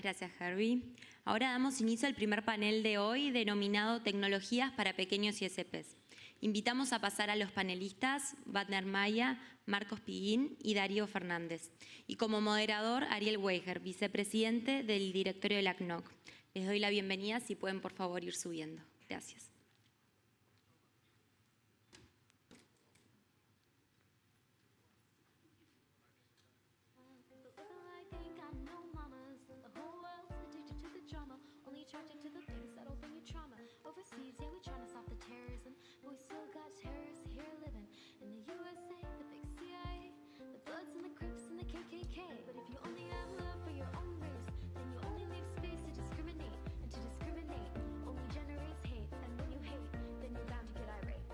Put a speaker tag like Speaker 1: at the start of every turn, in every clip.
Speaker 1: gracias, Herbie. Ahora damos inicio al primer panel de hoy denominado Tecnologías para Pequeños ISPs. Invitamos a pasar a los panelistas Wagner Maya, Marcos Piguín y Darío Fernández. Y como moderador, Ariel Weiger, vicepresidente del directorio de la CNOC. Les doy la bienvenida, si pueden por favor ir subiendo. Gracias. and the Crips and the KKK. But if you only have love for your own race, then you only leave space to discriminate. And to discriminate only generates hate. And when you hate,
Speaker 2: then you're bound to get irate.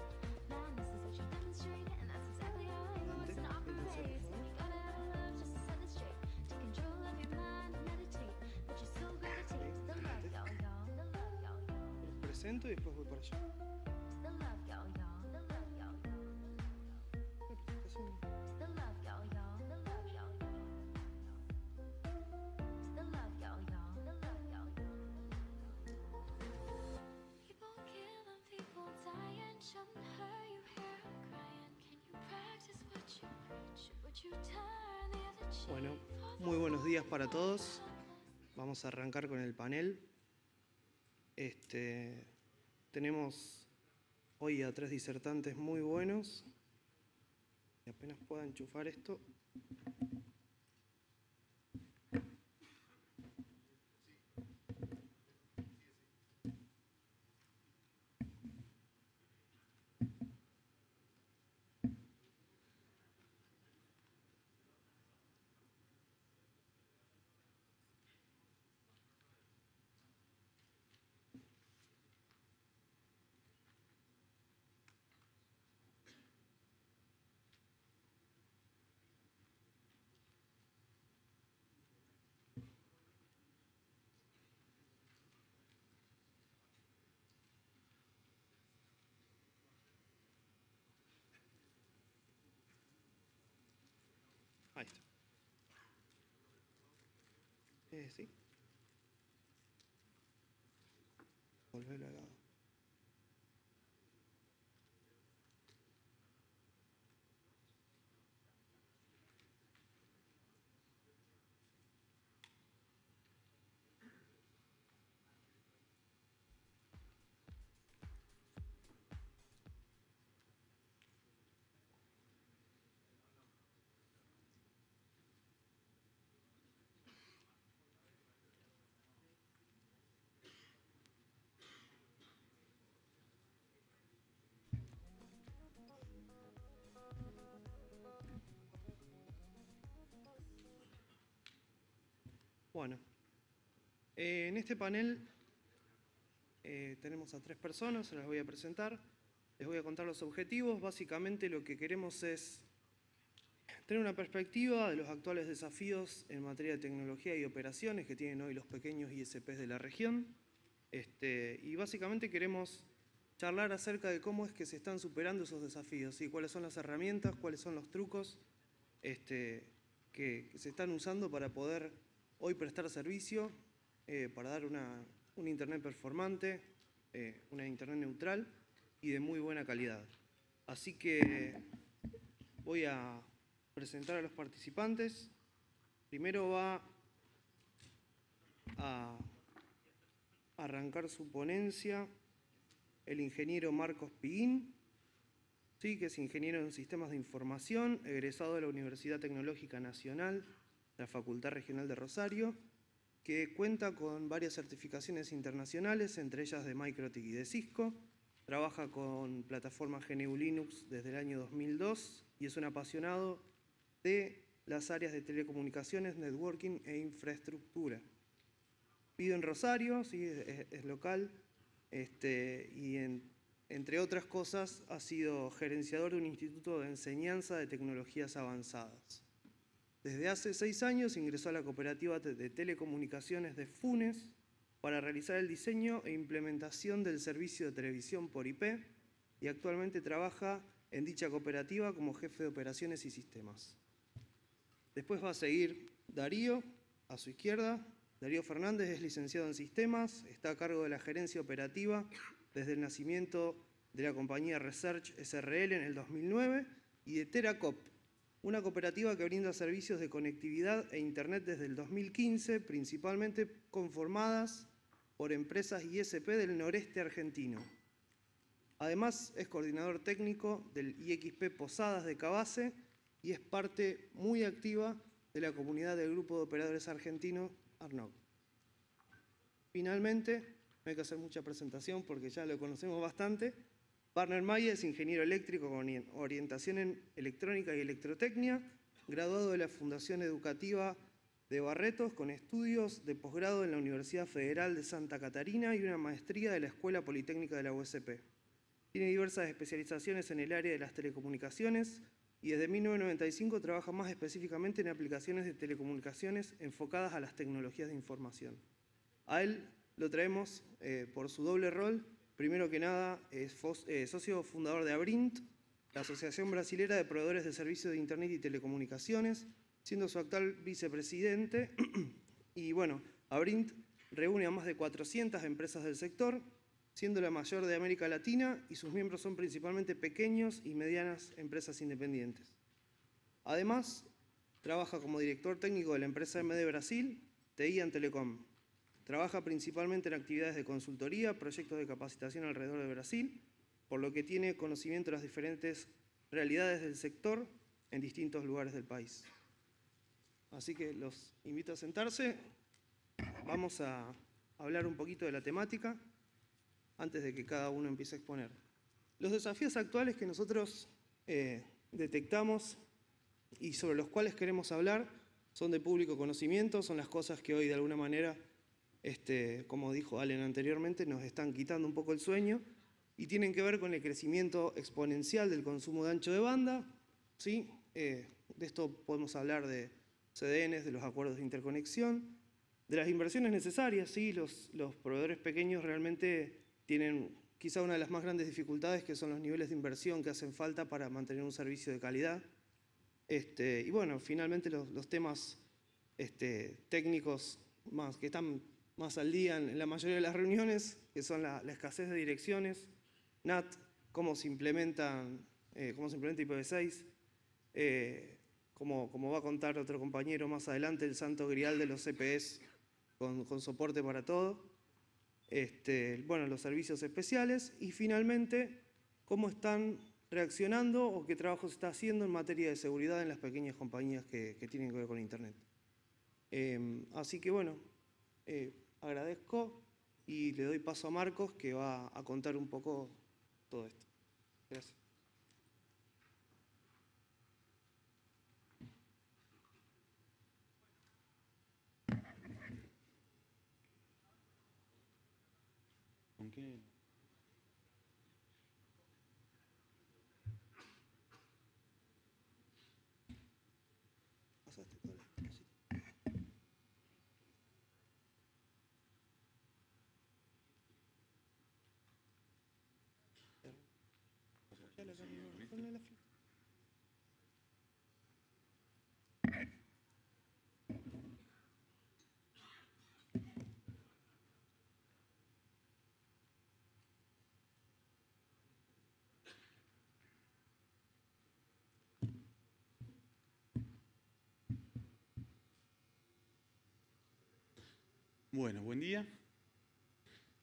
Speaker 2: Man, this is what you demonstrate, and that's exactly how an awkward You gotta have love just to set it straight. control of your mind and meditate. the
Speaker 1: love, y'all, y'all. The love, y'all, y'all. Presento y después voy para allá. Bueno, muy buenos días para todos. Vamos a arrancar con el panel. Este, tenemos hoy a tres disertantes muy buenos. Y apenas pueda enchufar esto. Eh, sí. Volverlo a la... Bueno, eh, en este panel eh, tenemos a tres personas, se las voy a presentar. Les voy a contar los objetivos. Básicamente lo que queremos es tener una perspectiva de los actuales desafíos en materia de tecnología y operaciones que tienen hoy los pequeños ISPs de la región. Este, y básicamente queremos charlar acerca de cómo es que se están superando esos desafíos y cuáles son las herramientas, cuáles son los trucos este, que se están usando para poder hoy prestar servicio eh, para dar un Internet performante, eh, una Internet neutral y de muy buena calidad. Así que voy a presentar a los participantes. Primero va a arrancar su ponencia el ingeniero Marcos Piguín, ¿sí? que es ingeniero en sistemas de información, egresado de la Universidad Tecnológica Nacional la Facultad Regional de Rosario, que cuenta con varias certificaciones internacionales, entre ellas de Microtik y de Cisco. Trabaja con plataforma GNU Linux desde el año 2002 y es un apasionado de las áreas de telecomunicaciones, networking e infraestructura. Vive en Rosario, sí, es, local, este, y entre otras cosas ha sido gerenciador de un instituto de enseñanza de tecnologías avanzadas. Desde hace seis años ingresó a la cooperativa de telecomunicaciones de Funes para realizar el diseño e implementación del servicio de televisión por IP y actualmente trabaja en dicha cooperativa como jefe de operaciones y sistemas. Después va a seguir Darío, a su izquierda. Darío Fernández es licenciado en sistemas, está a cargo de la gerencia operativa desde el nacimiento de la compañía Research SRL en el 2009 y de Teracop una cooperativa que brinda servicios de conectividad e Internet desde el 2015, principalmente conformadas por empresas ISP del noreste argentino. Además, es coordinador técnico del IXP Posadas de Cabase y es parte muy activa de la comunidad del Grupo de Operadores Argentinos, ARNOC. Finalmente, no hay que hacer mucha presentación porque ya lo conocemos bastante, Barner Maya es ingeniero eléctrico con orientación en electrónica y electrotecnia, graduado de la Fundación Educativa de Barretos con estudios de posgrado en la Universidad Federal de Santa Catarina y una maestría de la Escuela Politécnica de la USP. Tiene diversas especializaciones en el área de las telecomunicaciones y desde 1995 trabaja más específicamente en aplicaciones de telecomunicaciones enfocadas a las tecnologías de información. A él lo traemos eh, por su doble rol Primero que nada, es eh, socio fundador de ABRINT, la Asociación Brasilera de Proveedores de Servicios de Internet y Telecomunicaciones, siendo su actual vicepresidente. y bueno, ABRINT reúne a más de 400 empresas del sector, siendo la mayor de América Latina y sus miembros son principalmente pequeños y medianas empresas independientes. Además, trabaja como director técnico de la empresa MD Brasil, TI Telecom. Trabaja principalmente en actividades de consultoría, proyectos de capacitación alrededor de Brasil, por lo que tiene conocimiento de las diferentes realidades del sector en distintos lugares del país. Así que los invito a sentarse. Vamos a hablar un poquito de la temática antes de que cada uno empiece a exponer. Los desafíos actuales que nosotros eh, detectamos y sobre los cuales queremos hablar son de público conocimiento, son las cosas que hoy de alguna manera este, como dijo Allen anteriormente, nos están quitando un poco el sueño y tienen que ver con el crecimiento exponencial del consumo de ancho de banda. ¿sí? Eh, de esto podemos hablar de CDNs, de los acuerdos de interconexión, de las inversiones necesarias. Los, los proveedores pequeños realmente tienen quizá una de las más grandes dificultades que son los niveles de inversión que hacen falta para mantener un servicio de calidad. Este, y bueno, finalmente los, temas este, técnicos más, que están más al día en la mayoría de las reuniones, que son la, escasez de direcciones, NAT, cómo se, implementan, eh, se implementa IPv6, eh, como, va a contar otro compañero más adelante, el santo grial de los CPS con, soporte para todo. Este, bueno, los servicios especiales y finalmente cómo están reaccionando o qué trabajo se está haciendo en materia de seguridad en las pequeñas compañías que, tienen que ver con Internet. Eh, así que bueno, agradezco y le doy paso a Marcos que va a contar un poco todo esto. Gracias.
Speaker 3: Bueno, buen día.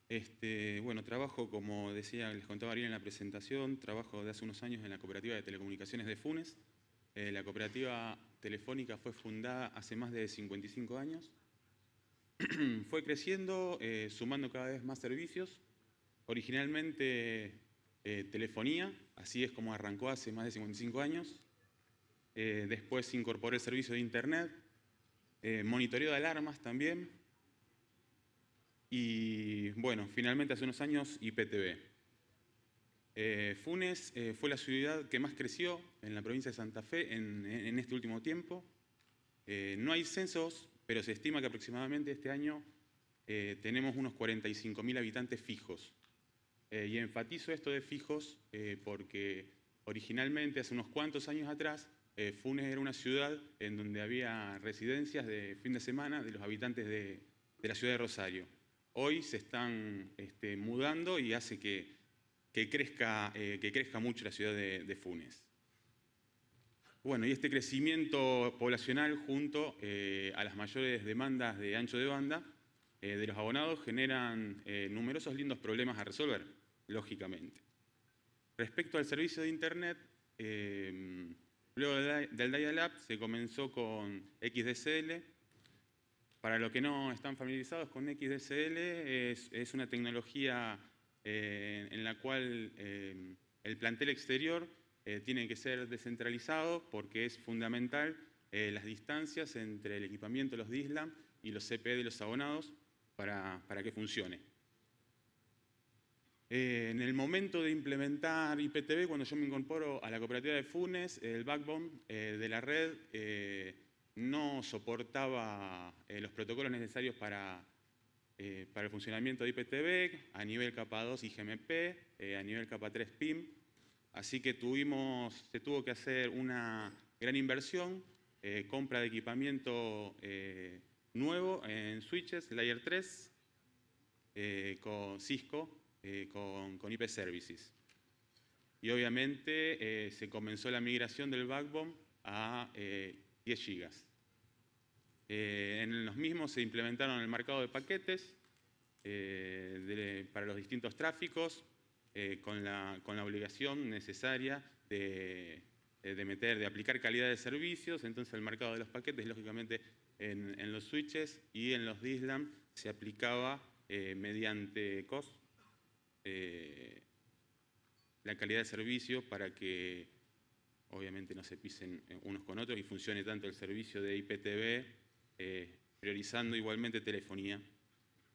Speaker 3: Este, bueno, trabajo, como decía, les contaba Ariel en la presentación, trabajo de hace unos años en la cooperativa de telecomunicaciones de Funes. Eh, la cooperativa telefónica fue fundada hace más de 55 años. fue creciendo, eh, sumando cada vez más servicios. Originalmente eh, telefonía, así es como arrancó hace más de 55 años. después incorporó el servicio de Internet, monitoreo de alarmas también, y bueno, finalmente hace unos años IPTV. Eh, Funes eh, fue la ciudad que más creció en la provincia de Santa Fe en, este último tiempo. Eh, no hay censos, pero se estima que aproximadamente este año tenemos unos 45.000 habitantes fijos. y enfatizo esto de fijos porque originalmente, hace unos cuantos años atrás, Funes era una ciudad en donde había residencias de fin de semana de los habitantes de la ciudad de Rosario hoy se están este, mudando y hace eh, que, crezca, mucho la ciudad de, Funes. Bueno, y este crecimiento poblacional junto eh, a las mayores demandas de ancho de banda eh, de los abonados generan numerosos lindos problemas a resolver, lógicamente. Respecto al servicio de Internet, Luego del Dial-Up se comenzó con XDSL, para los que no están familiarizados con XDSL, es, una tecnología eh, en la cual eh, el plantel exterior eh, tiene que ser descentralizado porque es fundamental las distancias entre el equipamiento de los DISLAM y los CP e de los abonados para, que funcione. en el momento de implementar IPTV, cuando yo me incorporo a la cooperativa de Funes, el backbone de la red no soportaba eh, los protocolos necesarios para, eh, el funcionamiento de IPTV a nivel capa 2 y GMP, eh, a nivel capa 3 PIM, así que tuvimos, se tuvo que hacer una gran inversión, compra de equipamiento nuevo en switches, layer 3, con Cisco, con, IP Services. Y obviamente se comenzó la migración del backbone a 10 gigas. Eh, en los mismos se implementaron el mercado de paquetes eh, para los distintos tráficos, eh, con, la, obligación necesaria de, meter, de aplicar calidad de servicios. Entonces el mercado de los paquetes, lógicamente, en, los switches y en los DISLAM se aplicaba mediante COS la calidad de servicio para que obviamente no se pisen unos con otros y funcione tanto el servicio de IPTV eh, priorizando igualmente telefonía,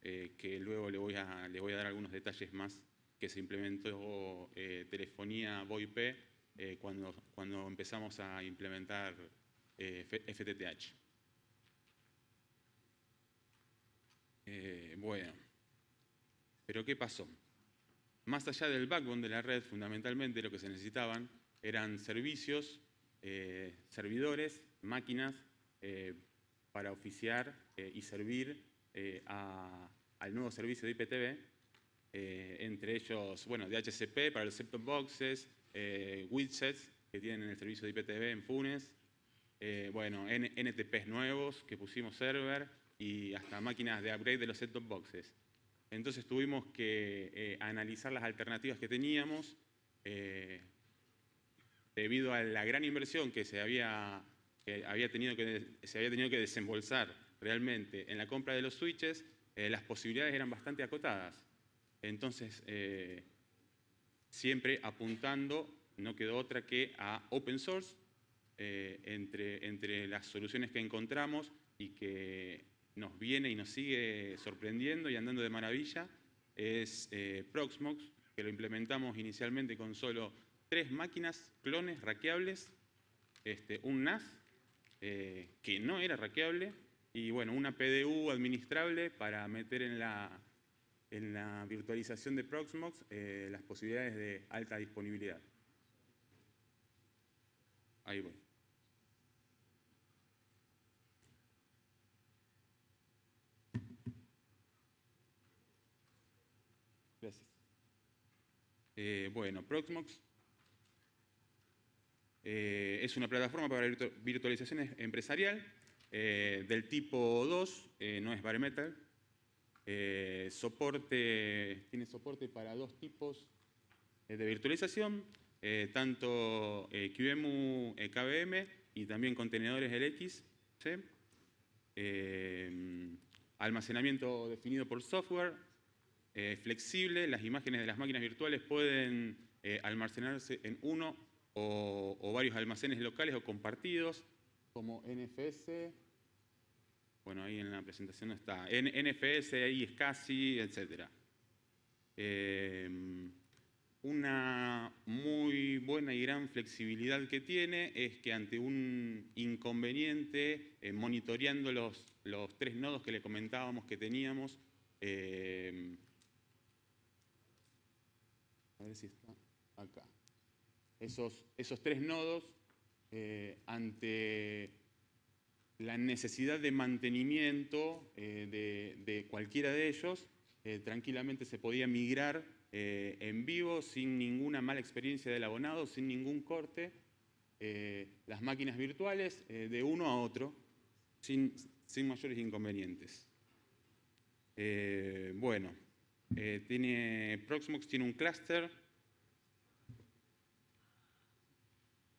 Speaker 3: eh, que luego le voy a, dar algunos detalles más, que se implementó eh, telefonía VoIP cuando, cuando empezamos a implementar FTTH. bueno, pero ¿qué pasó? Más allá del backbone de la red, fundamentalmente lo que se necesitaban eran servicios, servidores, máquinas, para oficiar eh, y servir eh, al nuevo servicio de IPTV, eh, entre ellos, bueno, DHCP para los set-top boxes, widgets que tienen el servicio de IPTV en Funes, bueno, NTPs nuevos que pusimos server y hasta máquinas de upgrade de los set-top boxes. Entonces tuvimos que analizar las alternativas que teníamos debido a la gran inversión que se había que se había tenido que desembolsar realmente en la compra de los switches, eh, las posibilidades eran bastante acotadas. Entonces, eh, siempre apuntando, no quedó otra que a open source, eh, entre, entre las soluciones que encontramos y que nos viene y nos sigue sorprendiendo y andando de maravilla, es Proxmox, que lo implementamos inicialmente con solo tres máquinas, clones, raqueables, este, un NAS eh, que no era raqueable, y bueno, una PDU administrable para meter en la, en la virtualización de Proxmox eh, las posibilidades de alta disponibilidad. Ahí voy. Gracias. Eh, bueno, Proxmox eh, es una plataforma para virtualización empresarial eh, del tipo 2, eh, no es bare metal. soporte, tiene soporte para dos tipos de virtualización, tanto QEMU, KVM y también contenedores LX. almacenamiento definido por software, flexible, las imágenes de las máquinas virtuales pueden almacenarse en uno o, varios almacenes locales o compartidos, como NFS, bueno, ahí en la presentación no está, NFS, casi, etc. Eh, una muy buena y gran flexibilidad que tiene es que ante un inconveniente, eh, monitoreando los, los, tres nodos que le comentábamos que teníamos, eh, a ver si está acá esos, tres nodos eh, ante la necesidad de mantenimiento eh, de, cualquiera de ellos, eh, tranquilamente se podía migrar en vivo sin ninguna mala experiencia del abonado, sin ningún corte, las máquinas virtuales de uno a otro, sin, mayores inconvenientes. bueno, tiene, Proxmox tiene un clúster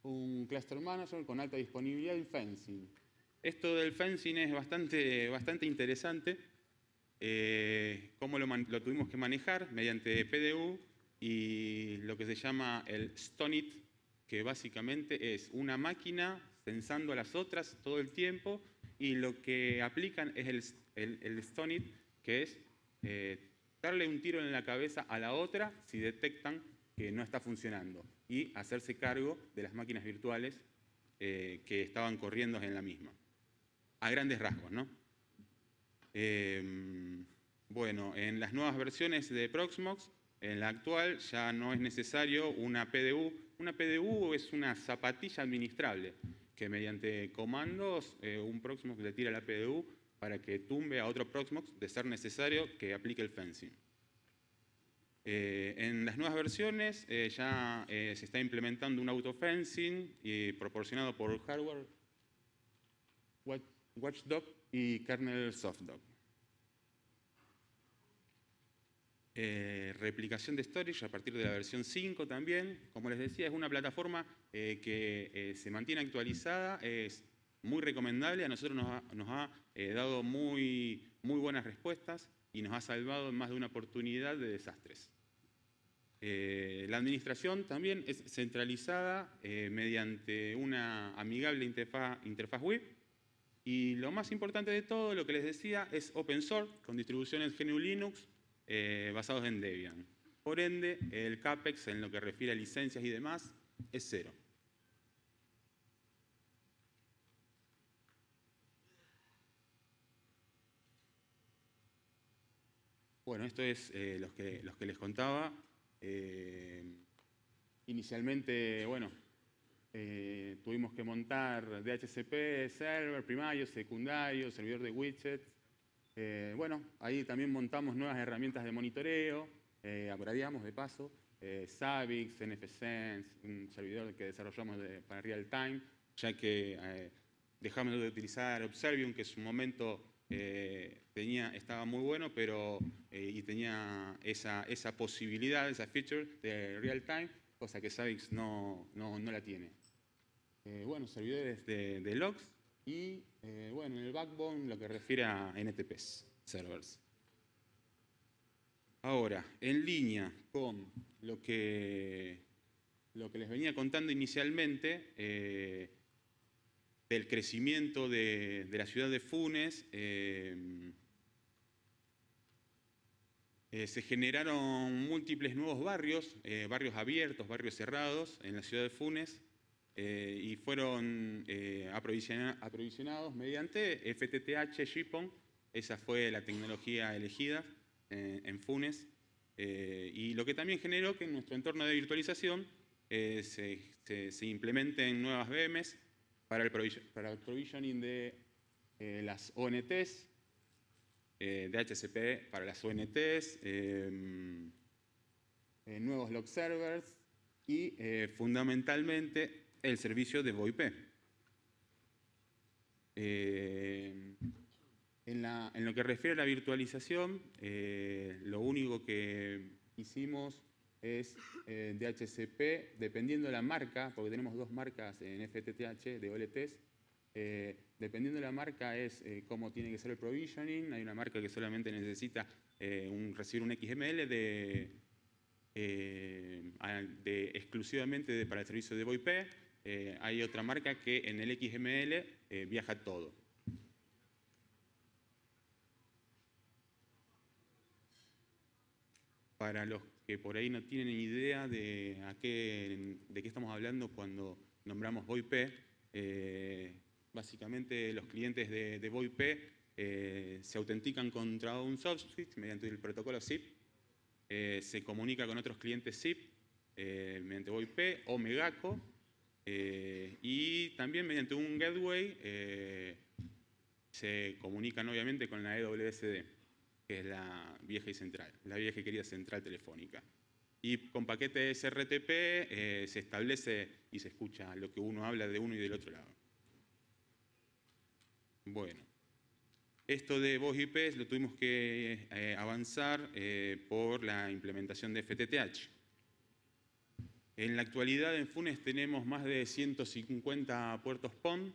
Speaker 3: un cluster manager con alta disponibilidad y fencing. Esto del fencing es bastante, bastante interesante. Eh, cómo lo, tuvimos que manejar mediante PDU y lo que se llama el Stonit, que básicamente es una máquina pensando a las otras todo el tiempo y lo que aplican es el, el, Stonit, que es eh, darle un tiro en la cabeza a la otra si detectan que no está funcionando y hacerse cargo de las máquinas virtuales eh, que estaban corriendo en la misma. A grandes rasgos, ¿no? Em, bueno, en las nuevas versiones de Proxmox, en la actual ya no es necesario una PDU. Una PDU es una zapatilla administrable que mediante comandos eh, un Proxmox le tira la PDU para que tumbe a otro Proxmox de ser necesario que aplique el fencing. Eh, en las nuevas versiones eh, ya eh, se está implementando un autofencing proporcionado por hardware Watchdog y kernel Softdog. replicación de storage a partir de la versión 5 también. Como les decía, es una plataforma que se mantiene actualizada, es muy recomendable, a nosotros nos ha, dado muy, muy buenas respuestas y nos ha salvado en más de una oportunidad de desastres. Eh, la administración también es centralizada eh, mediante una amigable interfaz, web y lo más importante de todo, lo que les decía, es open source con distribuciones GNU Linux eh, basados en Debian. Por ende, el CAPEX en lo que refiere a licencias y demás es cero. Bueno, esto es lo que, los que les contaba. Eh, inicialmente, bueno, eh, tuvimos que montar DHCP, server, primario, secundario, servidor de widgets. Eh, bueno, ahí también montamos nuevas herramientas de monitoreo, abradiamos de paso, Savix, NFSense, un servidor que desarrollamos para real time, ya que dejamos de utilizar Observium, que es un momento eh, tenía, estaba muy bueno pero, eh, y tenía esa, esa, posibilidad, esa feature de real time, cosa que Savix no, no, no la tiene. Eh, bueno, servidores de, logs y, bueno, en el backbone lo que refiere a NTPs, servers. Ahora, en línea con lo que, lo que les venía contando inicialmente, del crecimiento de, la ciudad de Funes, eh, eh, se generaron múltiples nuevos barrios, eh, barrios abiertos, barrios cerrados en la ciudad de Funes, y fueron aprovisionados mediante FTTH, JIPON, esa fue la tecnología elegida en Funes, y lo que también generó que en nuestro entorno de virtualización se, implementen nuevas VMs, para el, provisioning de eh, las ONTs, eh, de HCP para las ONTs, em, eh, nuevos log servers y fundamentalmente el servicio de VoIP. Em, en, en, lo que refiere a la virtualización, lo único que hicimos es de eh, DHCP, dependiendo de la marca, porque tenemos dos marcas en FTTH de OLTs, eh, dependiendo de la marca es eh, cómo tiene que ser el provisioning, hay una marca que solamente necesita recibir un XML de, de, exclusivamente de, para el servicio de VoIP, hay otra marca que en el XML viaja todo. Para los que por ahí no tienen ni idea de, qué, estamos hablando cuando nombramos VoIP. Eh, básicamente los clientes de, VoIP eh, se autentican contra un substitute mediante el protocolo SIP, eh, se comunica con otros clientes SIP mediante VoIP o Megaco y también mediante un gateway se comunican obviamente con la EWSD que es la vieja y central, la vieja y querida central telefónica. Y con paquete SRTP eh, se establece y se escucha lo que uno habla de uno y del otro lado. Bueno, esto de voz IP lo tuvimos que eh, avanzar eh, por la implementación de FTTH. En la actualidad en Funes tenemos más de 150 puertos PON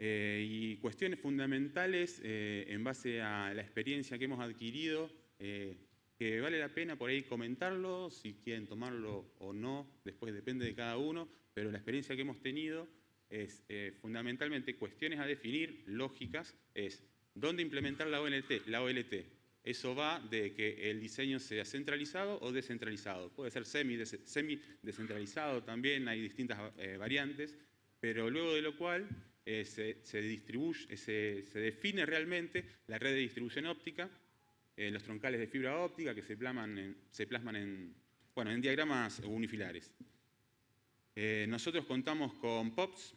Speaker 3: eh, y cuestiones fundamentales eh, en base a la experiencia que hemos adquirido, eh, que vale la pena por ahí comentarlo, si quieren tomarlo o no, después depende de cada uno, pero la experiencia que hemos tenido es fundamentalmente cuestiones a definir, lógicas, es dónde implementar la OLT. La OLT. Eso va de que el diseño sea centralizado o descentralizado. Puede ser semi-descentralizado también, hay distintas variantes, pero luego de lo cual eh, se, distribuye, eh, se, define realmente la red de distribución óptica, eh, los troncales de fibra óptica que se, plasman en, se plasman en, en diagramas unifilares. nosotros contamos con POPs,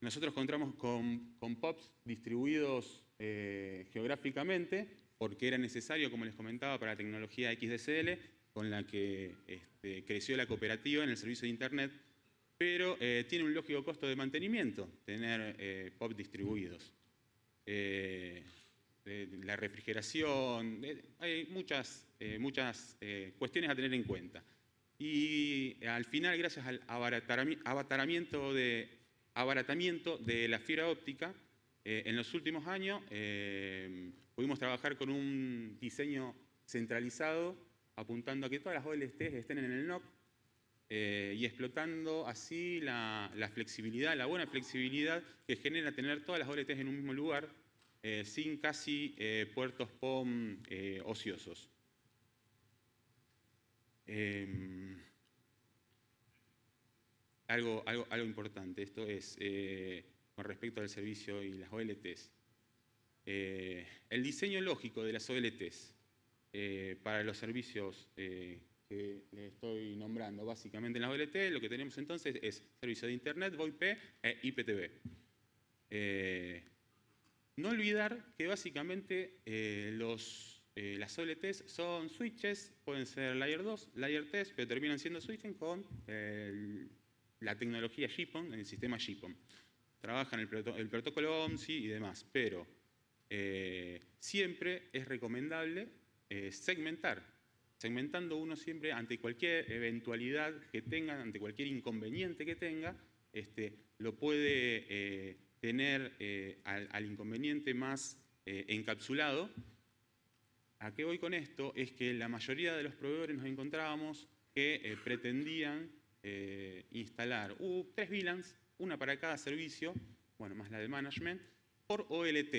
Speaker 3: Nosotros contamos con, POPs distribuidos geográficamente porque era necesario, como les comentaba, para la tecnología XDSL, con la que este, creció la cooperativa en el servicio de Internet, pero eh, tiene un lógico costo de mantenimiento tener eh, POP distribuidos. Eh, la refrigeración, hay muchas, muchas cuestiones a tener en cuenta. Y al final, gracias al abaratamiento de, abaratamiento de la fibra óptica, en los últimos años Pudimos trabajar con un diseño centralizado, apuntando a que todas las OLTs estén en el NOC eh, y explotando así la, flexibilidad, la buena flexibilidad que genera tener todas las OLTs en un mismo lugar, eh, sin casi eh, puertos POM ociosos. Em, algo, algo, algo, importante, esto es con respecto al servicio y las OLTs. Eh, el diseño lógico de las OLTs eh, para los servicios eh, que les estoy nombrando, básicamente en las OLT lo que tenemos entonces es servicio de Internet, VoIP e IPTV. no olvidar que básicamente los, las OLTs son switches, pueden ser Layer 2, Layer 3, pero terminan siendo switches con la tecnología GPON, el sistema GPON. Trabajan el, el protocolo OMSI y demás, pero eh, siempre es recomendable eh, segmentar, segmentando uno siempre ante cualquier eventualidad que tenga, ante cualquier inconveniente que tenga, este, lo puede eh, tener al, inconveniente más encapsulado. ¿A qué voy con esto? Es que la mayoría de los proveedores nos encontrábamos que pretendían instalar tres VLANs, una para cada servicio, bueno, más la de management, por OLT,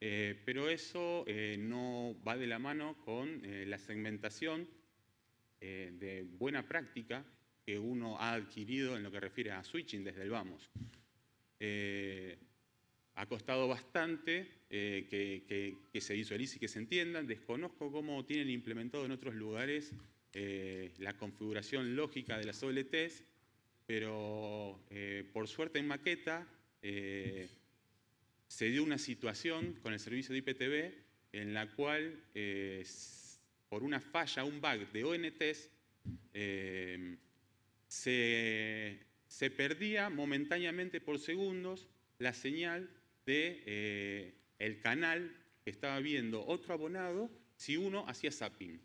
Speaker 3: eh, pero eso eh, no va de la mano con eh, la segmentación de buena práctica que uno ha adquirido en lo que refiere a switching desde el vamos. ha costado bastante que, se visualice y que se entiendan. Desconozco cómo tienen implementado en otros lugares la configuración lógica de las OLTs, pero por suerte en maqueta se dio una situación con el servicio de IPTV en la cual, eh, por una falla, un bug de ONTs, eh, se, perdía momentáneamente por segundos la señal del de, eh, el canal que estaba viendo otro abonado si uno hacía zapping.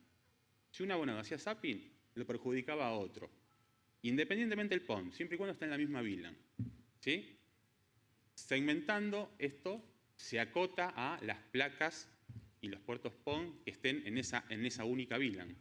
Speaker 3: Si un abonado hacía zapping, lo perjudicaba a otro. Independientemente del PON, siempre y cuando está en la misma VLAN. ¿Sí? Segmentando esto se acota a las placas y los puertos PON que estén en esa, en esa única VLAN,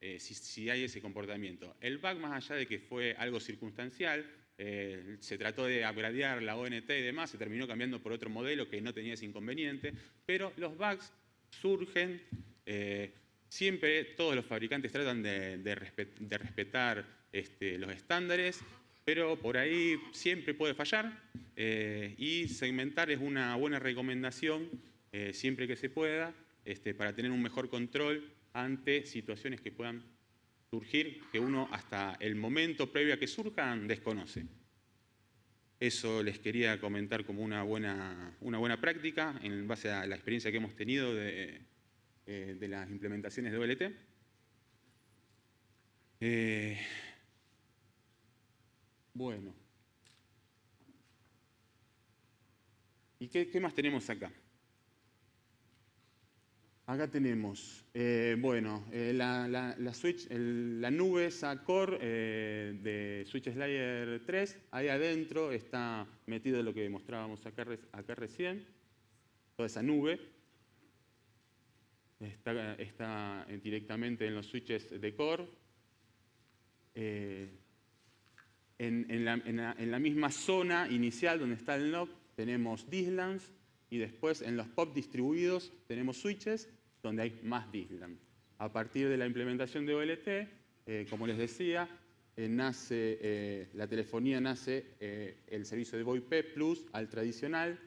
Speaker 3: eh, si, hay ese comportamiento. El bug, más allá de que fue algo circunstancial, eh, se trató de upgradear la ONT y demás, se terminó cambiando por otro modelo que no tenía ese inconveniente, pero los bugs surgen, eh, siempre todos los fabricantes tratan de, respetar este, los estándares pero por ahí siempre puede fallar eh, y segmentar es una buena recomendación eh, siempre que se pueda este, para tener un mejor control ante situaciones que puedan surgir que uno hasta el momento previo a que surjan desconoce. Eso les quería comentar como una buena, una buena práctica en base a la experiencia que hemos tenido de, eh, de las implementaciones de OLT. Bueno. ¿Y qué, más tenemos acá? Acá tenemos, eh, bueno, eh, la, la, nube esa core eh, de Switch Slider 3, ahí adentro está metido lo que mostrábamos acá, recién, toda esa nube. Está, está directamente en los switches de core en, la, misma zona inicial donde está el NOC tenemos DISLANs y después en los POP distribuidos tenemos switches donde hay más DISLAN. A partir de la implementación de OLT, eh, como les decía, eh, nace, eh, la telefonía nace el servicio de VoIP Plus al tradicional.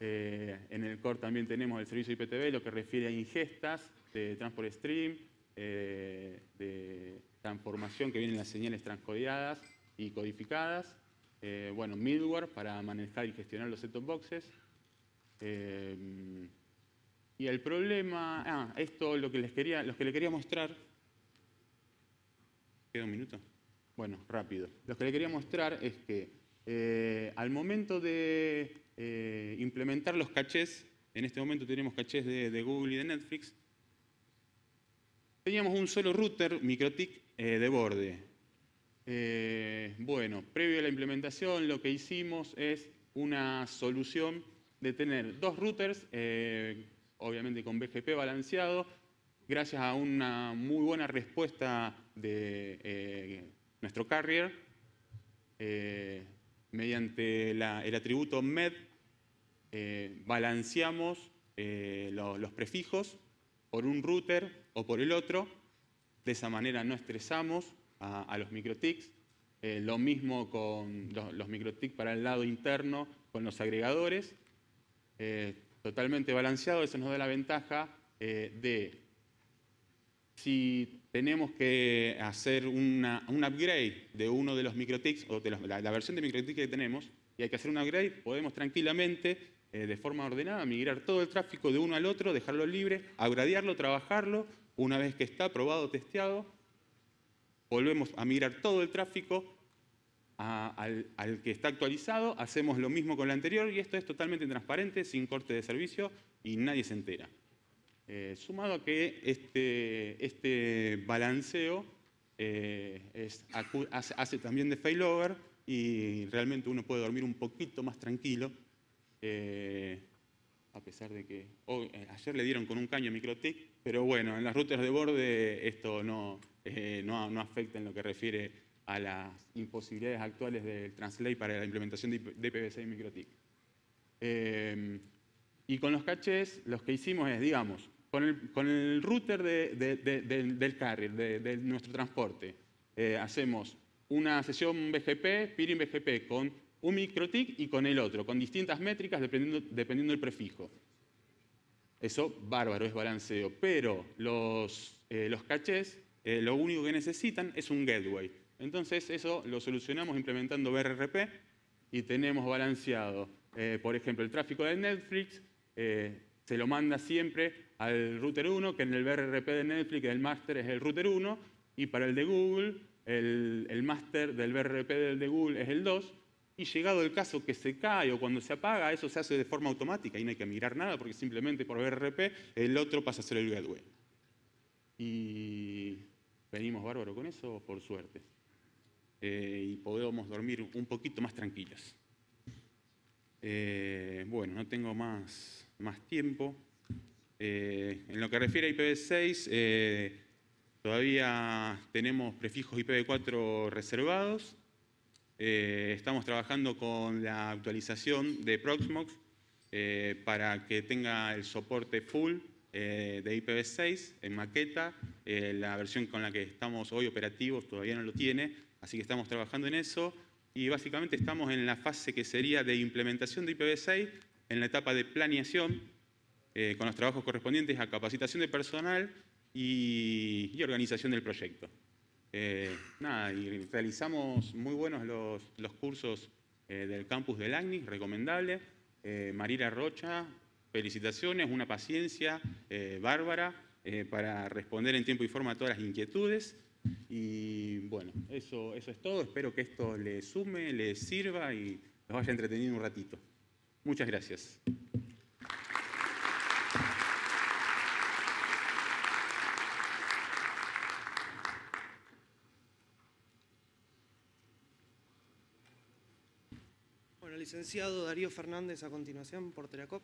Speaker 3: en el core también tenemos el servicio IPTV, lo que refiere a ingestas de Transport Stream, de transformación que vienen las señales transcodeadas y codificadas. Eh, bueno, middleware para manejar y gestionar los set-top boxes. Eh, y el problema, ah, esto lo que les quería, los que le quería mostrar, ¿queda un minuto? Bueno, rápido. Lo que le quería mostrar es que eh, al momento de implementar los cachés, en este momento tenemos cachés de, Google y de Netflix, teníamos un solo router MikroTik de borde. Eh, bueno, previo a la implementación lo que hicimos es una solución de tener dos routers, eh, obviamente con BGP balanceado, gracias a una muy buena respuesta de eh, nuestro carrier, mediante el atributo MED balanceamos los prefijos por un router o por el otro, de esa manera no estresamos a, los microtics. Eh, lo mismo con los, los microtics para el lado interno, con los agregadores. Eh, totalmente balanceado, eso nos da la ventaja eh, de si tenemos que hacer un upgrade de uno de los microtics o de la, versión de microtics que tenemos y hay que hacer un upgrade, podemos tranquilamente, de forma ordenada, migrar todo el tráfico de uno al otro, dejarlo libre, agradarlo trabajarlo, una vez que está probado, testeado, volvemos a migrar todo el tráfico al, que está actualizado, hacemos lo mismo con el anterior y esto es totalmente transparente, sin corte de servicio y nadie se entera. Eh, sumado a que este, este balanceo eh, hace, también de failover y realmente uno puede dormir un poquito más tranquilo, eh, a pesar de que ayer le dieron con un caño a MicroTik, pero bueno, en las routers de borde esto no, eh, no, afecta en lo que refiere a las imposibilidades actuales del Translate para la implementación de, 6 y MicroTIC. Eh, y con los cachés, los que hicimos es, digamos, con el, router del, del, carrier, de, nuestro transporte, eh, hacemos una sesión BGP, peering BGP, con un microtic y con el otro, con distintas métricas dependiendo, dependiendo del prefijo. Eso, bárbaro, es balanceo. Pero los, eh, los cachés eh, lo único que necesitan es un gateway. Entonces eso lo solucionamos implementando BRP y tenemos balanceado, eh, por ejemplo, el tráfico de Netflix, eh, se lo manda siempre al router 1, que en el BRP de Netflix el master es el router 1, y para el de Google, el, master del BRP del de Google es el 2, y llegado el caso que se cae o cuando se apaga, eso se hace de forma automática y no hay que mirar nada porque simplemente por BRP el otro pasa a ser el gateway. Y Venimos bárbaro con eso, por suerte. Eh, y podemos dormir un poquito más tranquilos. Eh, bueno, no tengo más, más tiempo. Eh, en lo que refiere a IPv6, todavía tenemos prefijos IPv4 reservados. estamos trabajando con la actualización de Proxmox para que tenga el soporte full eh, de IPv6 en maqueta. Eh, la versión con la que estamos hoy operativos todavía no lo tiene, así que estamos trabajando en eso. Y básicamente estamos en la fase que sería de implementación de IPv6, en la etapa de planeación, eh, con los trabajos correspondientes a capacitación de personal y, organización del proyecto. nada, realizamos muy buenos los, cursos del campus del ACNIS, recomendable. Marira Rocha, felicitaciones, una paciencia eh, bárbara eh, para responder en tiempo y forma a todas las inquietudes. Y bueno, eso, eso es todo. Espero que esto les sume, les sirva y los vaya entretenido un ratito. Muchas gracias.
Speaker 1: Bueno, licenciado Darío Fernández a continuación por Teracop.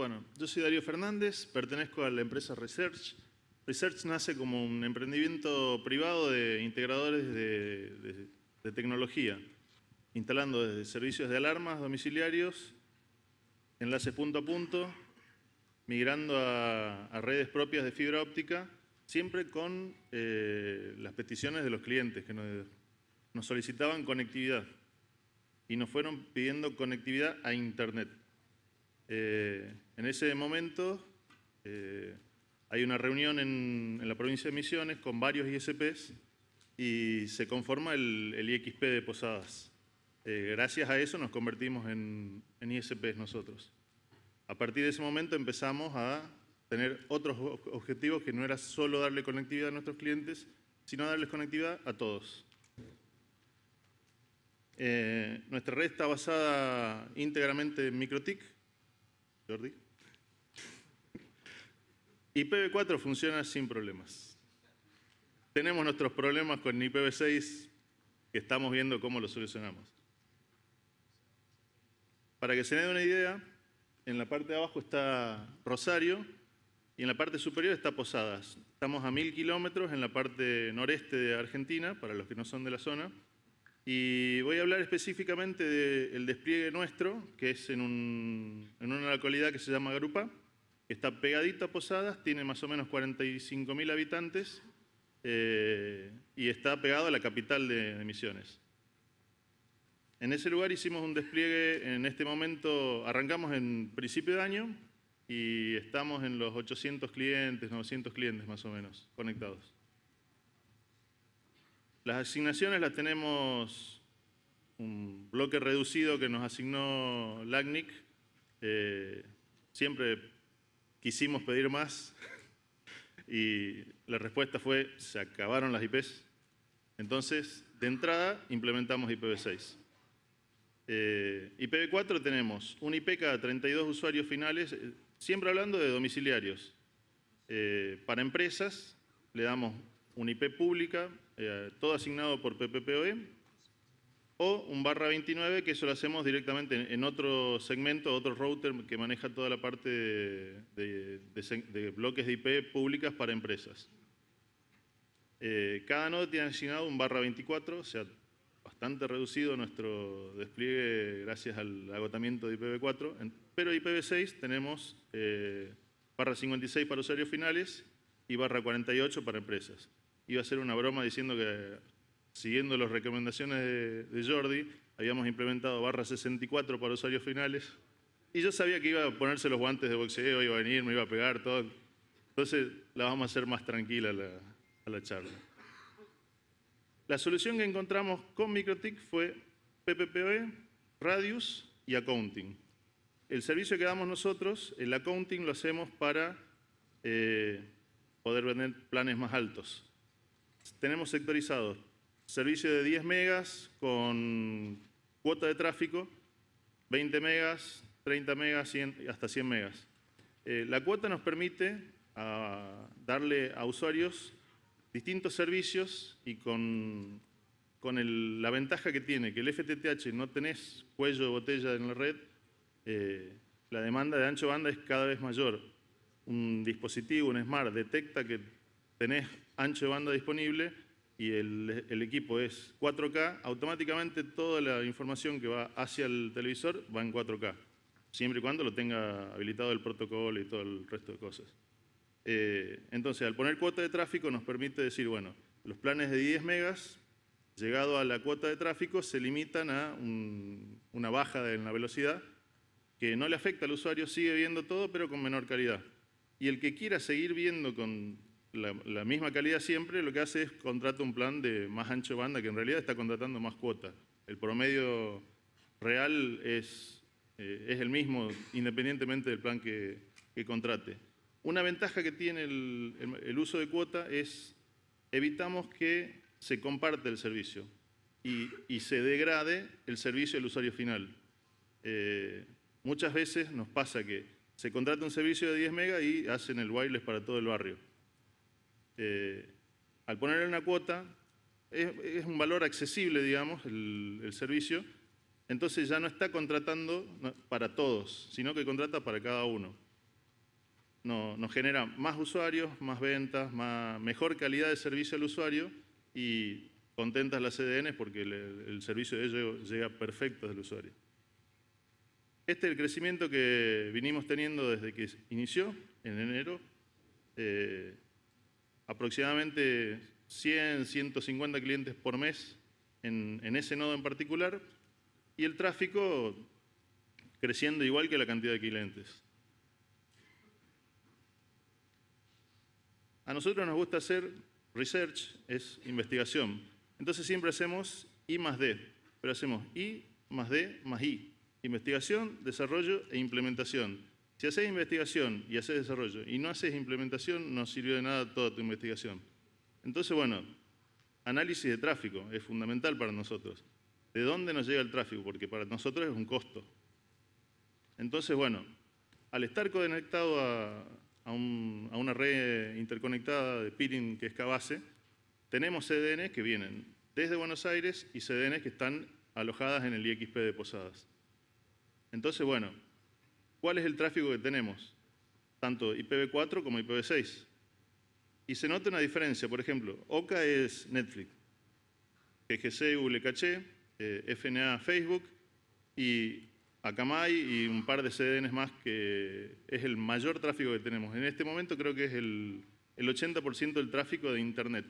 Speaker 4: Bueno, yo soy Darío Fernández, pertenezco a la empresa Research. Research nace como un emprendimiento privado de integradores de, tecnología, instalando desde servicios de alarmas domiciliarios, enlaces punto a punto, migrando a, redes propias de fibra óptica, siempre con eh, las peticiones de los clientes que nos, solicitaban conectividad y nos fueron pidiendo conectividad a Internet. Eh, en ese momento eh, hay una reunión en, la provincia de Misiones con varios ISPs y se conforma el, IXP de Posadas. Eh, gracias a eso nos convertimos en, ISPs nosotros. A partir de ese momento empezamos a tener otros objetivos que no era solo darle conectividad a nuestros clientes, sino darles conectividad a todos. Eh, nuestra red está basada íntegramente en MicroTIC. Jordi. IPv4 funciona sin problemas. Tenemos nuestros problemas con IPv6 que estamos viendo cómo los solucionamos. Para que se den una idea, en la parte de abajo está Rosario y en la parte superior está Posadas. Estamos a mil kilómetros en la parte noreste de Argentina, para los que no son de la zona. Y voy a hablar específicamente del despliegue nuestro, que es en, una localidad que se llama Garupa, Está pegadita a Posadas, tiene más o menos 45.000 habitantes eh, y está pegado a la capital de, Misiones. En ese lugar hicimos un despliegue, en este momento arrancamos en principio de año y estamos en los 800 clientes, 900 clientes más o menos conectados. Las asignaciones las tenemos un bloque reducido que nos asignó LACNIC, eh, siempre quisimos pedir más y la respuesta fue, se acabaron las IPs. Entonces, de entrada, implementamos IPv6. Eh, IPv4 tenemos un IP cada 32 usuarios finales, eh, siempre hablando de domiciliarios. Eh, para empresas le damos un IP pública, todo asignado por PPPoE, o un barra 29, que eso lo hacemos directamente en otro segmento, otro router que maneja toda la parte de, bloques de IP públicas para empresas. Eh, cada nodo tiene asignado un barra 24, o sea, bastante reducido nuestro despliegue gracias al agotamiento de IPv4, pero IPv6 tenemos eh, barra 56 para usuarios finales y barra 48 para empresas. Iba a ser una broma diciendo que siguiendo las recomendaciones de, Jordi, habíamos implementado barra 64 para usuarios finales. Y yo sabía que iba a ponerse los guantes de boxeo, iba a venir, me iba a pegar, todo. Entonces la vamos a hacer más tranquila la, a la charla. La solución que encontramos con MikroTik fue PPPoE, Radius y Accounting. El servicio que damos nosotros, el Accounting lo hacemos para eh, poder vender planes más altos. Tenemos sectorizados servicio de 10 megas con cuota de tráfico, 20 megas, 30 megas, 100, hasta 100 megas. Eh, la cuota nos permite ah, darle a usuarios distintos servicios y con, la ventaja que tiene, que el FTTH no tenés cuello de botella en la red, eh, la demanda de ancho banda es cada vez mayor. Un dispositivo, un Smart, detecta que tenés ancho de banda disponible y el, equipo es 4K, automáticamente toda la información que va hacia el televisor va en 4K, siempre y cuando lo tenga habilitado el protocolo y todo el resto de cosas. Eh, entonces, al poner cuota de tráfico nos permite decir, bueno, los planes de 10 megas, llegado a la cuota de tráfico, se limitan a una baja en la velocidad que no le afecta al usuario, sigue viendo todo, pero con menor calidad. Y el que quiera seguir viendo con la, misma calidad siempre, lo que hace es contrata un plan de más ancho banda, que en realidad está contratando más cuota. El promedio real es, eh, el mismo, independientemente del plan que, contrate. Una ventaja que tiene el, uso de cuota es evitamos que se comparte el servicio y, se degrade el servicio del usuario final. Eh, muchas veces nos pasa que se contrata un servicio de 10 mega y hacen el wireless para todo el barrio. Este, al ponerle una cuota, es, un valor accesible, digamos, el, servicio, entonces ya no está contratando para todos, sino que contrata para cada uno. nos genera más usuarios, más ventas, más, mejor calidad de servicio al usuario y contentas las CDN e porque el, servicio de ellos llega perfecto al usuario. Este es el crecimiento que vinimos teniendo desde que inició, en enero. Eh, aproximadamente 100, 150 clientes por mes en, ese nodo en particular y el tráfico creciendo igual que la cantidad de clientes. A nosotros nos gusta hacer research, es investigación. Entonces siempre hacemos I más D, pero hacemos I más D más I. Investigación, desarrollo e implementación. Si haces investigación y haces desarrollo y no haces implementación, no sirvió de nada toda tu investigación. Entonces, bueno, análisis de tráfico es fundamental para nosotros. ¿De dónde nos llega el tráfico? Porque para nosotros es un costo. Entonces, bueno, al estar conectado a, una red interconectada de peering que es Cabase, tenemos CDNs que vienen desde Buenos Aires y CDNs que están alojadas en el IXP de Posadas. Entonces, bueno, cuál es el tráfico que tenemos, tanto IPv4 como IPv6. Y se nota una diferencia, por ejemplo, OCA es Netflix, GGC, VLKC, eh, FNA, Facebook y Akamai y un par de CDNs más que es el mayor tráfico que tenemos. En este momento creo que es el 80% del tráfico de Internet,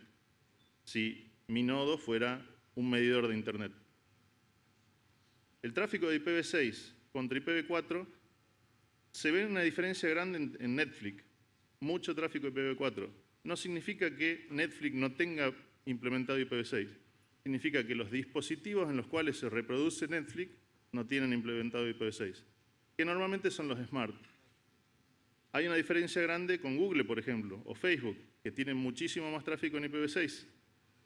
Speaker 4: si mi nodo fuera un medidor de Internet. El tráfico de IPv6 contra IPv4 se ve una diferencia grande en, Netflix. Mucho tráfico IPv4. No significa que Netflix no tenga implementado IPv6. Significa que los dispositivos en los cuales se reproduce Netflix no tienen implementado IPv6, que normalmente son los smart. Hay una diferencia grande con Google, por ejemplo, o Facebook, que tienen muchísimo más tráfico en IPv6,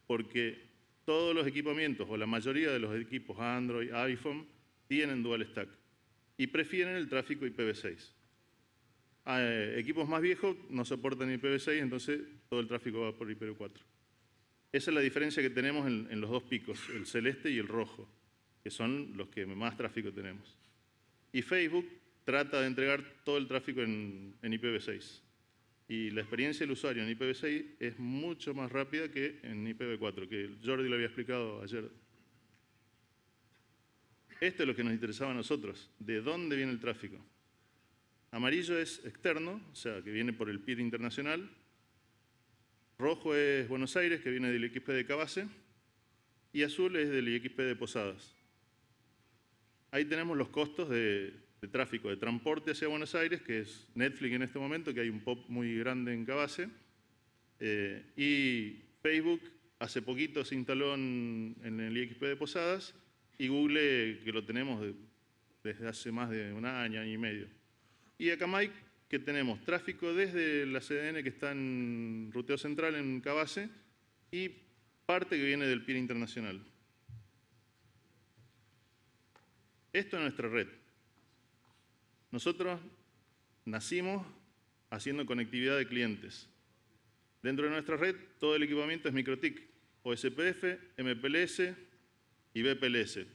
Speaker 4: porque todos los equipamientos o la mayoría de los equipos Android, iPhone, tienen dual stack y prefieren el tráfico IPv6. Ah, eh, equipos más viejos no soportan IPv6, entonces todo el tráfico va por IPv4. Esa es la diferencia que tenemos en, los dos picos, el celeste y el rojo, que son los que más tráfico tenemos. Y Facebook trata de entregar todo el tráfico en, IPv6. Y la experiencia del usuario en IPv6 es mucho más rápida que en IPv4, que Jordi lo había explicado ayer esto es lo que nos interesaba a nosotros, de dónde viene el tráfico. Amarillo es externo, o sea, que viene por el PIR internacional. Rojo es Buenos Aires, que viene del IXP de Cabase. Y azul es del IXP de Posadas. Ahí tenemos los costos de, tráfico de transporte hacia Buenos Aires, que es Netflix en este momento, que hay un pop muy grande en Cabase. Eh, y Facebook hace poquito se instaló en el IXP de Posadas y Google, que lo tenemos desde hace más de un año, y medio. Y Akamai, que tenemos tráfico desde la CDN que está en ruteo central en Cabase y parte que viene del PIR internacional. Esto es nuestra red. Nosotros nacimos haciendo conectividad de clientes. Dentro de nuestra red, todo el equipamiento es MicroTIC, OSPF, MPLS, y BPLS.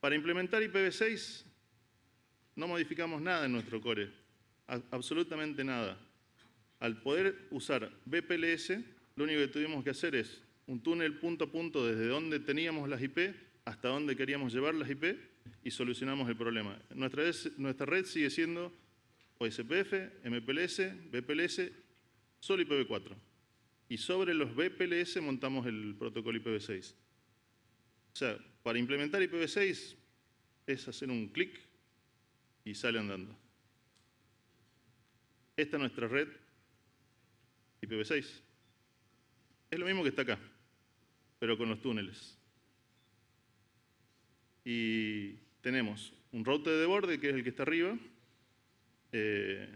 Speaker 4: Para implementar IPv6 no modificamos nada en nuestro core, absolutamente nada. Al poder usar BPLS, lo único que tuvimos que hacer es un túnel punto a punto desde donde teníamos las IP hasta donde queríamos llevar las IP y solucionamos el problema. Nuestra, nuestra red sigue siendo OSPF, MPLS, BPLS, solo IPv4. Y sobre los BPLS montamos el protocolo IPv6. O sea, para implementar IPv6 es hacer un clic y sale andando. Esta es nuestra red IPv6. Es lo mismo que está acá, pero con los túneles. Y tenemos un router de borde, que es el que está arriba, eh,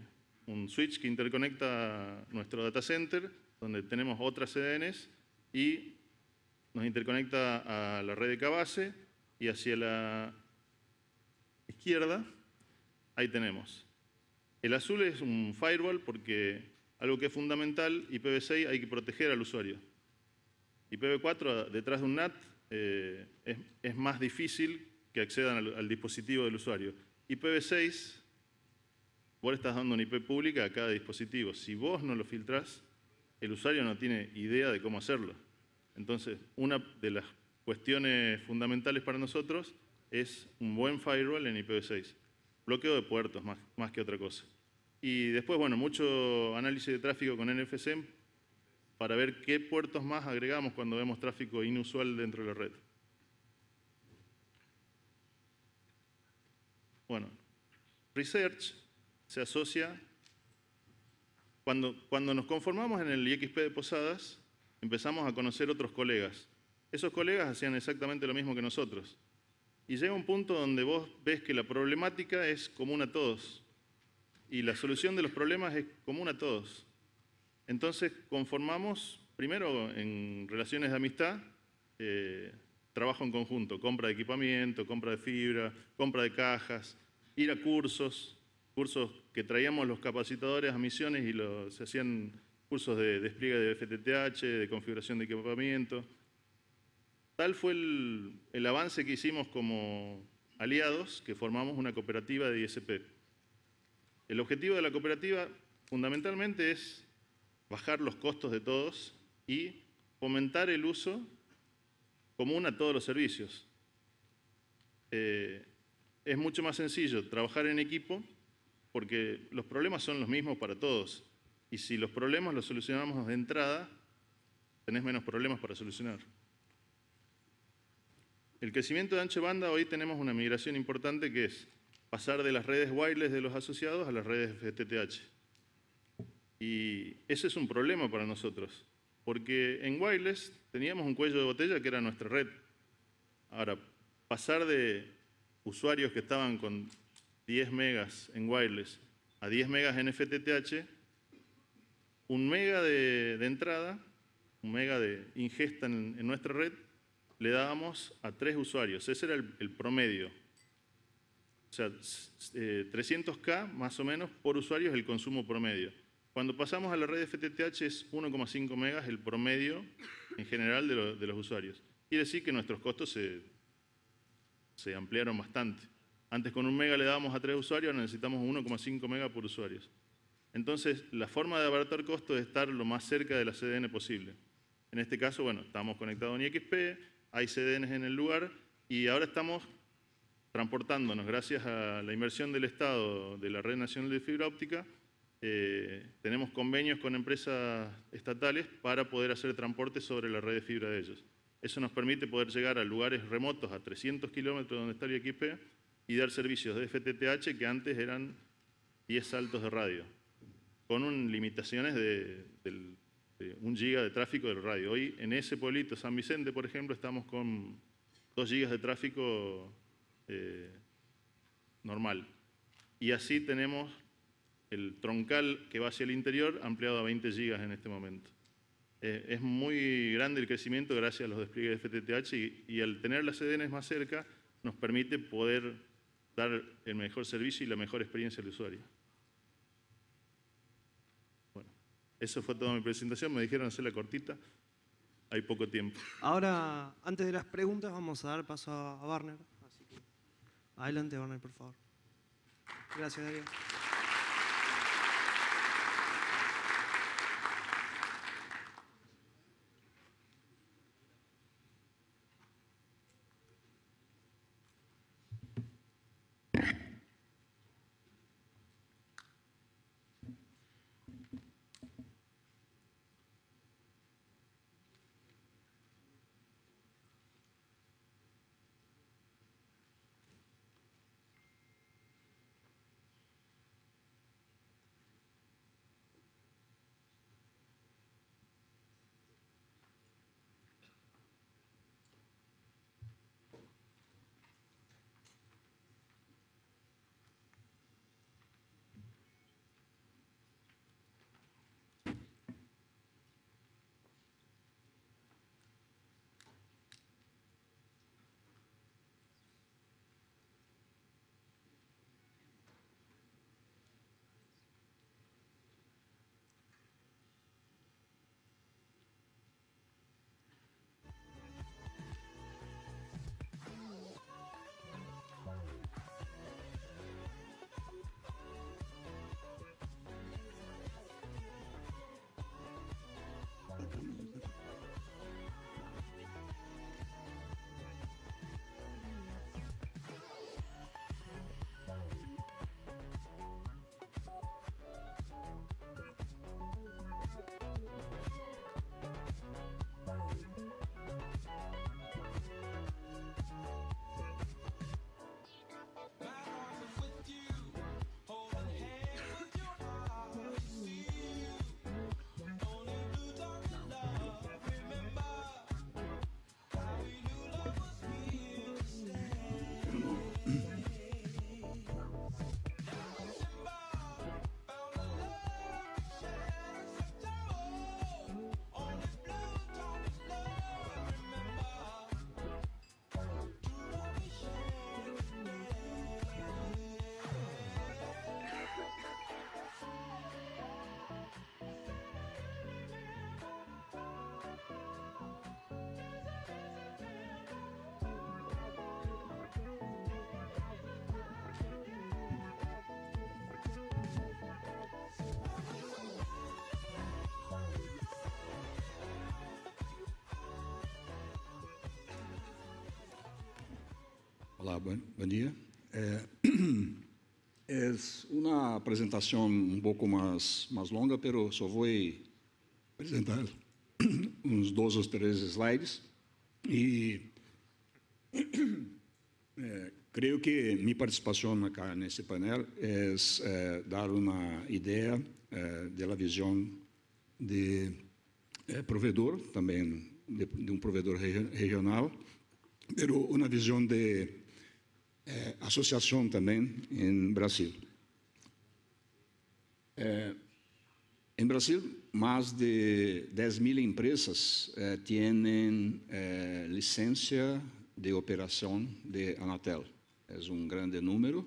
Speaker 4: un switch que interconecta nuestro data center, donde tenemos otras CDNs, y nos interconecta a la red de Cabase y hacia la izquierda, ahí tenemos. El azul es un firewall porque algo que es fundamental, IPv6 hay que proteger al usuario. IPv4 detrás de un NAT eh, es, más difícil que accedan al, dispositivo del usuario. IPv6, vos le estás dando una IP pública a cada dispositivo. Si vos no lo filtrás, el usuario no tiene idea de cómo hacerlo. Entonces, una de las cuestiones fundamentales para nosotros es un buen firewall en IPv6. Bloqueo de puertos más, que otra cosa. Y después, bueno, mucho análisis de tráfico con NFC para ver qué puertos más agregamos cuando vemos tráfico inusual dentro de la red. Bueno, research se asocia, cuando, cuando nos conformamos en el IXP de Posadas, empezamos a conocer otros colegas. Esos colegas hacían exactamente lo mismo que nosotros. Y llega un punto donde vos ves que la problemática es común a todos y la solución de los problemas es común a todos. Entonces conformamos, primero en relaciones de amistad, eh, trabajo en conjunto, compra de equipamiento, compra de fibra, compra de cajas, ir a cursos, cursos que traíamos los capacitadores a misiones y los, se hacían cursos de despliegue de FTTH, de configuración de equipamiento. Tal fue el, avance que hicimos como aliados que formamos una cooperativa de ISP. El objetivo de la cooperativa fundamentalmente es bajar los costos de todos y fomentar el uso común a todos los servicios. Eh, es mucho más sencillo trabajar en equipo porque los problemas son los mismos para todos. Y si los problemas los solucionamos de entrada, tenés menos problemas para solucionar. El crecimiento de ancho banda, hoy tenemos una migración importante que es pasar de las redes wireless de los asociados a las redes FTTH. Y ese es un problema para nosotros, porque en wireless teníamos un cuello de botella que era nuestra red. Ahora, pasar de usuarios que estaban con 10 megas en wireless a 10 megas en FTTH un mega de, entrada, un mega de ingesta en, nuestra red, le dábamos a tres usuarios. Ese era el, promedio. O sea, 300K eh, más o menos por usuario es el consumo promedio. Cuando pasamos a la red FTTH es 1,5 megas el promedio en general de, los usuarios. Quiere decir que nuestros costos se, ampliaron bastante. Antes con un mega le dábamos a tres usuarios, necesitamos 1,5 megas por usuarios. Entonces, la forma de abaratar costos es estar lo más cerca de la CDN posible. En este caso, bueno, estamos conectados a un IXP, hay CDNs en el lugar y ahora estamos transportándonos, gracias a la inversión del Estado de la Red Nacional de Fibra Óptica, eh, tenemos convenios con empresas estatales para poder hacer transporte sobre la red de fibra de ellos. Eso nos permite poder llegar a lugares remotos, a 300 kilómetros donde está el IXP, y dar servicios de FTTH que antes eran 10 saltos de radio con limitaciones de, un giga de tráfico del radio. Hoy en ese pueblito, San Vicente, por ejemplo, estamos con dos gigas de tráfico eh, normal. Y así tenemos el troncal que va hacia el interior ampliado a 20 gigas en este momento. Eh, es muy grande el crecimiento gracias a los despliegues de FTTH y, al tener las CDNs e más cerca nos permite poder dar el mejor servicio y la mejor experiencia al usuario. Eso fue toda mi presentación. Me dijeron hacerla cortita. Hay poco tiempo.
Speaker 1: Ahora, antes de las preguntas, vamos a dar paso a Barner. Así que, adelante, Barner, por favor. Gracias, Darío.
Speaker 2: Olá, bom dia. É, é uma apresentação um pouco mais, mais longa, mas só vou apresentar uns dois ou três slides. E é, creio que minha participação aqui nesse painel é, é dar uma ideia é, da visão de é, provedor, também de, de um provedor regional, mas uma visão de eh, associação também em Brasil. em eh, Brasil, mais de 10 mil empresas eh, têm licença de operação de Anatel. É um grande número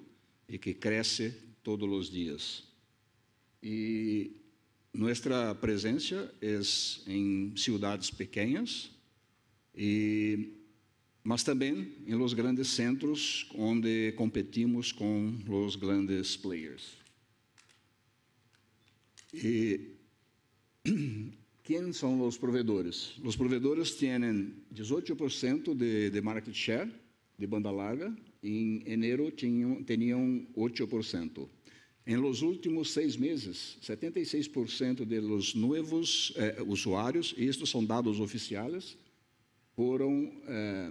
Speaker 2: e que cresce todos os dias. E nossa presença é em cidades pequenas e mas também em los grandes centros onde competimos com os grandes players. E quem são os provedores? Os provedores têm 18% de, de market share de banda larga, em enero tinham, tinham 8%. Em los últimos seis meses, 76% dos novos eh, usuários, e estes são dados oficiais, foram eh,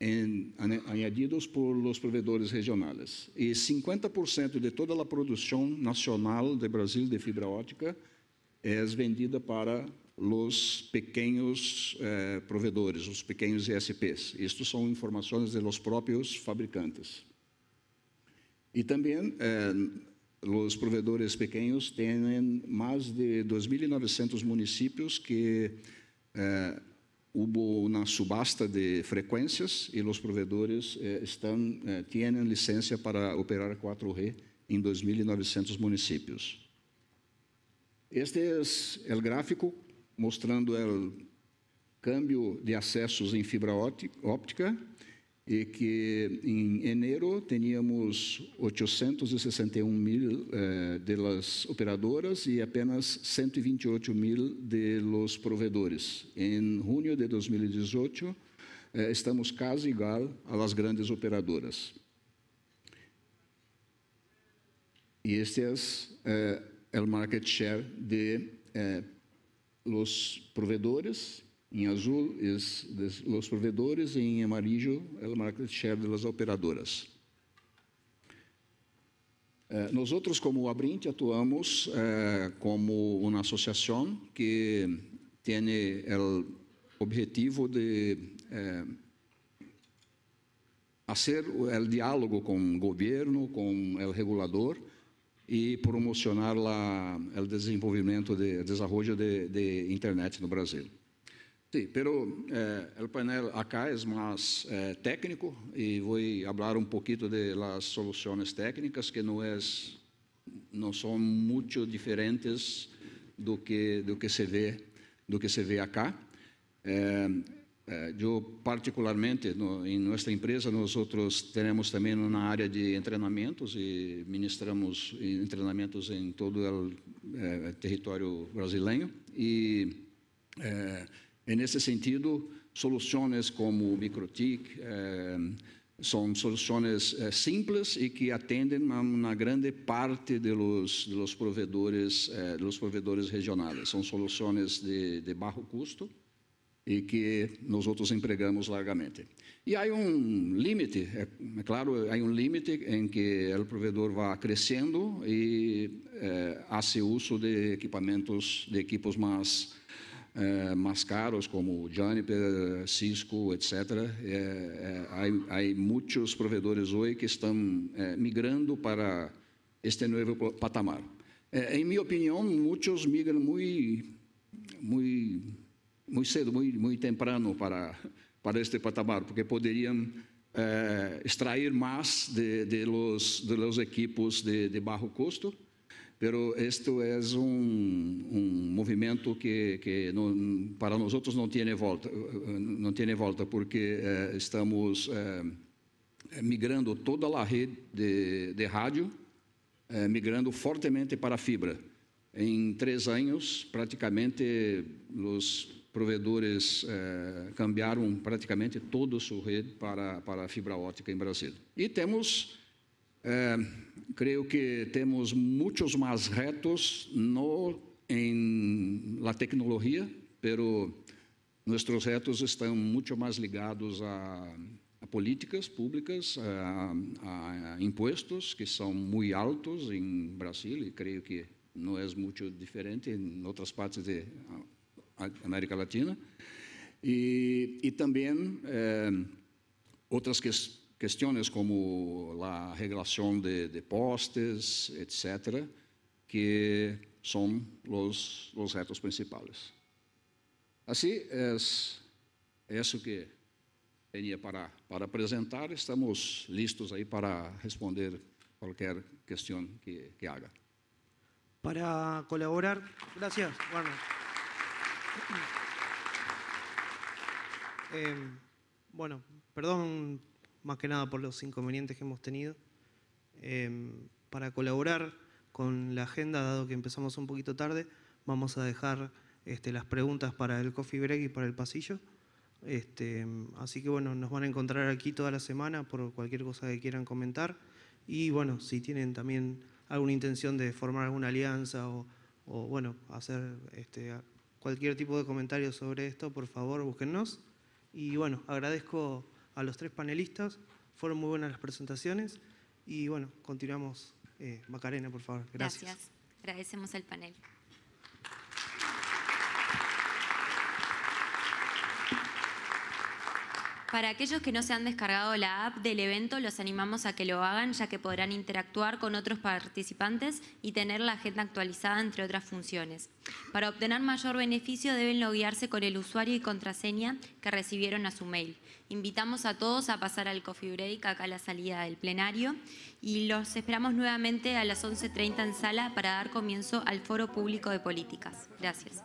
Speaker 2: en, añadidos por los proveedores regionales. Y 50% de toda la producción nacional de Brasil de fibra óptica es vendida para los pequeños eh, proveedores, os pequenos ISPs. Isto são informações de los próprios fabricantes. E também eh, os provedores pequenos têm mais de 2.900 municípios que eh, houve uma subasta de frequências e os provedores eh, licença eh, para operar 4G em 2.900 municípios. Este é o gráfico mostrando o câmbio de acessos em fibra óptica e que em janeiro teníamos 861 mil eh, operadoras e apenas 128 mil dos provedores. Em junho de 2018, eh, estamos quase igual às grandes operadoras. E este é eh, o market share de eh, los provedores em azul, es, des, los proveedores, em amarillo, el market share de las operadoras. Eh, nós outros, como Abrint, atuamos eh, como uma associação que tem o objetivo de eh, fazer o diálogo com o governo, com o regulador e promocionar o desenvolvimento, o de, desenvolvimento de internet no Brasil. Sí, pero eh, el panel acá es más eh, técnico y voy a hablar un poquito de las soluciones técnicas que no, es, no son mucho diferentes do que, que, se, vê, do que se vê acá. Eh, é, eu, particularmente, no, em nossa empresa, nós outros temos também uma área de treinamentos e ministramos treinamentos em todo o território brasileiro. E... É nesse sentido, soluções como MicroTIC eh, são soluções eh, simples e que atendem a uma grande parte dos, dos provedores eh, dos provedores regionais. São soluções de, de baixo custo e que nós outros empregamos largamente. E há um limite, é, é claro, há um limite em que o provedor vai crescendo e eh, hace uso de equipamentos, de equipos mais é, mais caros, como Juniper, Cisco, etc. É, há, há muitos provedores hoje que estão migrando para este novo patamar. em minha opinião, muitos migram muito, muito, muito cedo, muito, muito temprano para, para este patamar, porque poderiam extrair mais de, de, los, de los equipos de, de baixo custo pero esto es un, un movimiento que, que no, para nosotros no tiene volta, no tiene volta porque eh, estamos eh, migrando toda la red de, de rádio, eh, migrando fortemente para fibra. Em três anos, praticamente, os provedores eh, cambiaram praticamente toda a sua rede para, para fibra ótica em Brasil. E temos eh, creio que temos muitos mais retos no em la tecnologia, pero nossos retos estão muito mais ligados a, a políticas públicas, a, a, impostos que são muito altos em Brasil e creio que não é muito diferente em outras partes da América Latina e, e também eh, outras questões Cuestiones como la regulación de, postes, etcétera, que son los, retos principales. Así es eso que tenía para, para presentar. Estamos listos ahí para responder cualquier cuestión que, haga. Para colaborar, gracias, Warner.
Speaker 1: Em, bueno, perdón más que nada por los inconvenientes que hemos tenido, em, para colaborar con la agenda, dado que empezamos un poquito tarde, vamos a dejar este, las preguntas para el coffee break y para el pasillo. Este, así que bueno, nos van a encontrar aquí toda la semana por cualquier cosa que quieran comentar. Y bueno, si tienen también alguna intención de formar alguna alianza o, bueno, hacer este, cualquier tipo de comentario sobre esto, por favor, búsquennos. Y bueno, agradezco a los tres panelistas. Fueron muy buenas las presentaciones y bueno, continuamos. Eh, Macarena, por favor. Gracias. Gracias. Agradecemos al panel. Para aquellos que no se han descargado la app del evento, los animamos a que lo hagan, ya que podrán interactuar con otros participantes y tener la agenda actualizada, entre otras funciones. Para obtener mayor beneficio, deben loguearse con el usuario y contraseña que recibieron a su mail. Invitamos a todos a pasar al Coffee Break, acá a la salida del plenario, y los esperamos nuevamente a las 11.30 en sala para dar comienzo al Foro Público de
Speaker 3: Políticas. Gracias.